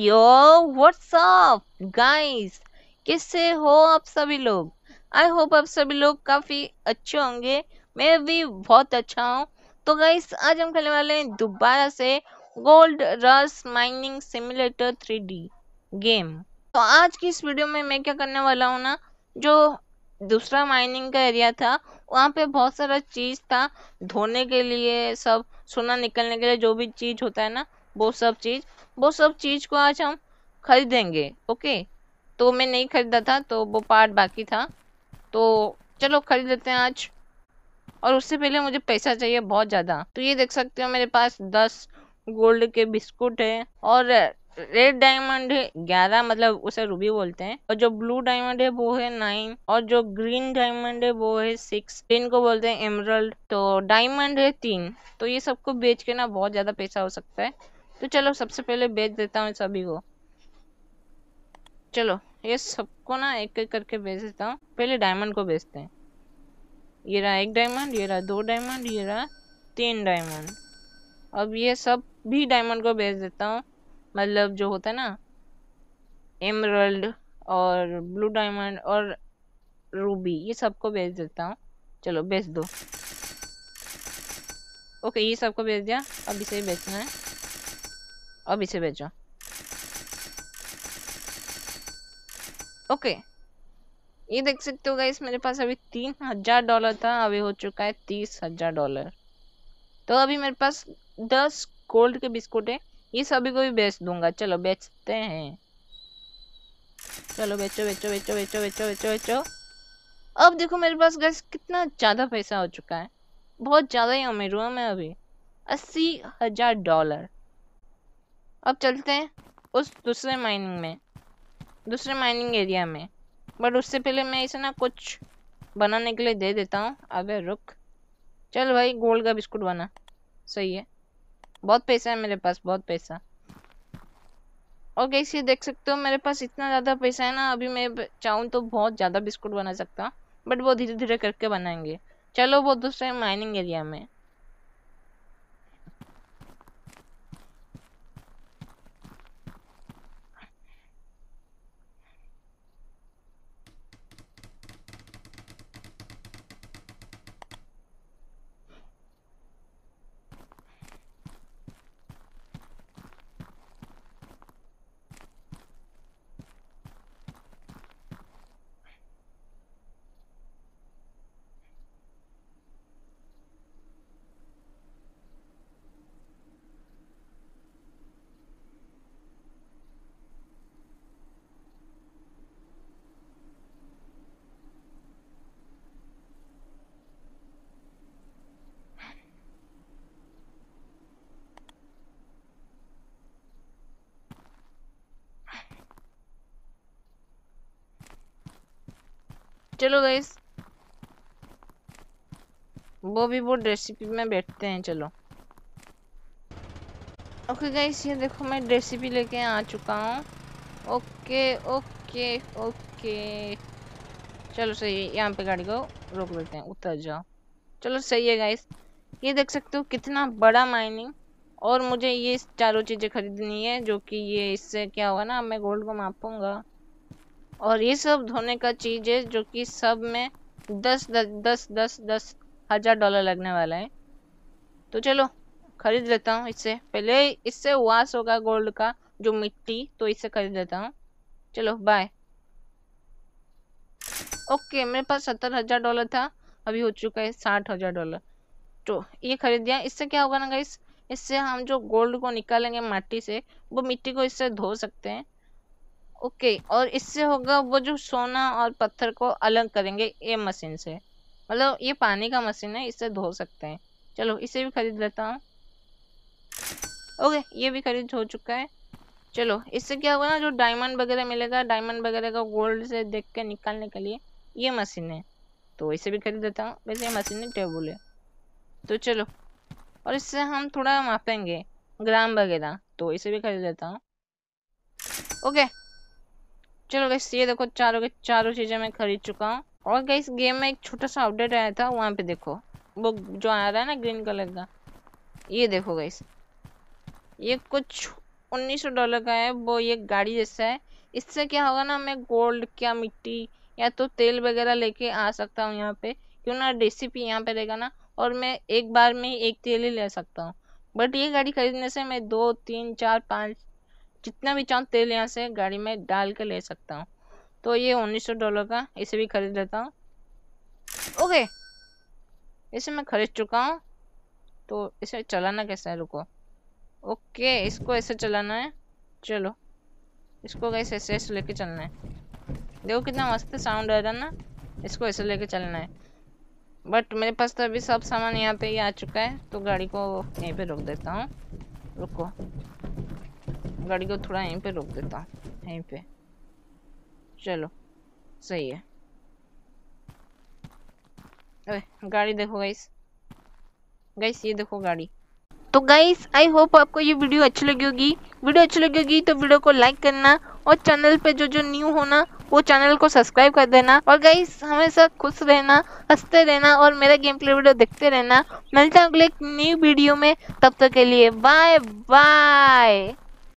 yo what's up guys किससे हो आप सभी लोग आई होप आप सभी लोग काफ़ी अच्छे होंगे मैं भी बहुत अच्छा हूँ तो गाइस आज हम खेलने वाले हैं दोबारा से गोल्ड रस माइनिंग सिमुलेटर 3D गेम तो आज की इस वीडियो में मैं क्या करने वाला हूँ ना जो दूसरा माइनिंग का एरिया था वहाँ पे बहुत सारा चीज़ था धोने के लिए सब सोना निकलने के लिए जो भी चीज़ होता है ना वो सब चीज़ वो सब चीज़ को आज हम खरीदेंगे ओके तो मैं नहीं खरीदा था तो वो पार्ट बाकी था तो चलो खरीद लेते हैं आज और उससे पहले मुझे पैसा चाहिए बहुत ज़्यादा तो ये देख सकते हो मेरे पास दस गोल्ड के बिस्कुट है और रेड डायमंड है ग्यारह मतलब उसे रूबी बोलते हैं और जो ब्लू डायमंड है वो है नाइन और जो ग्रीन डायमंड है वो है सिक्स तीन को बोलते हैं एमरल्ड तो डायमंड है तीन तो ये सबको बेच के ना बहुत ज़्यादा पैसा हो सकता है तो चलो सबसे पहले भेज देता हूँ सभी को चलो ये सबको ना एक एक करके भेज देता हूँ पहले डायमंड को भेजते हैं ये रहा एक डायमंड ये रहा दो डायमंड ये रहा तीन डायमंड अब ये सब भी डायमंड को भेज देता हूँ मतलब जो होता है ना एमरल्ड और ब्लू डायमंड और रूबी ये सबको भेज देता हूँ चलो भेज दो ओके ये सबको भेज दिया अब इसे बेचना है अब इसे भेजो ओके ये देख सकते हो गाइस मेरे पास अभी तीन हजार डॉलर था अभी हो चुका है तीस हजार डॉलर तो अभी मेरे पास दस गोल्ड के बिस्कुट है ये सभी को भी बेच दूंगा चलो बेचते हैं चलो बेचो बेचो बेचो बेचो बेचो बेचो बेचो अब देखो मेरे पास गैस कितना ज़्यादा पैसा हो चुका है बहुत ज़्यादा ही अमीर हुआ मैं अभी अस्सी हजार डॉलर अब चलते हैं उस दूसरे माइनिंग में दूसरे माइनिंग एरिया में बट उससे पहले मैं इसे ना कुछ बनाने के लिए दे देता हूँ अबे रुक चल भाई गोल्ड का बिस्कुट बना सही है बहुत पैसा है मेरे पास बहुत पैसा और कैसे देख सकते हो मेरे पास इतना ज़्यादा पैसा है ना अभी मैं चाहूँ तो बहुत ज़्यादा बिस्कुट बना सकता हूँ बट वो धीरे धीरे करके बनाएंगे चलो वो दूसरे माइनिंग एरिया में चलो गैस वो भी वो रेसिपी में बैठते हैं चलो ओके गाइस ये देखो मैं रेसिपी लेके आ चुका हूँ ओके ओके ओके चलो सही है यहाँ पे गाड़ी को रोक लेते हैं उतर जाओ चलो सही है गाइस ये देख सकते हो कितना बड़ा माइनिंग और मुझे ये चारों चीज़ें खरीदनी है जो कि ये इससे क्या होगा ना मैं गोल्ड को मापूंगा और ये सब धोने का चीज़ है जो कि सब में दस दस दस दस दस हज़ार डॉलर लगने वाला है तो चलो खरीद लेता हूँ इससे पहले इससे वास होगा गोल्ड का जो मिट्टी तो इससे खरीद लेता हूँ चलो बाय ओके मेरे पास सत्तर हज़ार डॉलर था अभी हो चुका है साठ हज़ार डॉलर तो ये खरीद दिया इससे क्या होगा ना गाइस इससे हम जो गोल्ड को निकालेंगे माटी से वो मिट्टी को इससे धो सकते हैं ओके और इससे होगा वो जो सोना और पत्थर को अलग करेंगे ये मशीन से मतलब ये पानी का मशीन है इससे धो सकते हैं चलो इसे भी खरीद लेता हूँ ओके ये भी खरीद हो चुका है चलो इससे क्या होगा ना जो डायमंड वगैरह मिलेगा डायमंड वगैरह का गोल्ड से देख के निकालने के लिए ये मशीन है तो इसे भी खरीद लेता हूँ वैसे ये मशीन है टेबल है तो चलो और इससे हम थोड़ा मापेंगे ग्राम वगैरह तो इसे भी खरीद लेता हूँ ओके चलो गैस ये देखो चारों के चारों चीज़ें मैं खरीद चुका हूँ और गैस गेम में एक छोटा सा अपडेट आया था वहाँ पे देखो वो जो आ रहा है ना ग्रीन कलर का ये देखो गैस ये कुछ उन्नीस सौ डॉलर का है वो ये गाड़ी जैसा है इससे क्या होगा ना मैं गोल्ड क्या मिट्टी या तो तेल वगैरह लेके आ सकता हूँ यहाँ पे क्यों ना रेसिपी यहाँ पे रहेगा ना और मैं एक बार में ही एक तेल ही ले सकता हूँ बट ये गाड़ी खरीदने से मैं दो तीन चार पाँच जितना भी चाहूँ तेल यहाँ से गाड़ी में डाल के ले सकता हूँ तो ये उन्नीस सौ डॉलर का इसे भी खरीद लेता हूँ ओके इसे मैं खरीद चुका हूँ तो इसे चलाना कैसा है रुको ओके इसको ऐसे चलाना है चलो इसको कैसे ऐसे ऐसे लेके चलना है देखो कितना मस्त साउंड आ रहा ना इसको ऐसे लेके चलना है बट मेरे पास तो अभी सब सामान यहाँ पे ही आ चुका है तो गाड़ी को यहीं पे रोक देता हूँ रुको गाड़ी को थोड़ा यहीं पे रोक देता यहीं पे चलो सही है अरे गाड़ी देखो गाइस गाइस ये देखो गाड़ी तो गाइस आई होप आपको ये वीडियो अच्छी लगी होगी वीडियो अच्छी लगी होगी तो वीडियो को लाइक करना और चैनल पे जो जो न्यू हो ना वो चैनल को सब्सक्राइब कर देना और गाइस हमेशा खुश रहना हंसते रहना और मेरा गेम प्ले वीडियो देखते रहना मिलते हैं अगले न्यू वीडियो में तब तक के लिए बाय बाय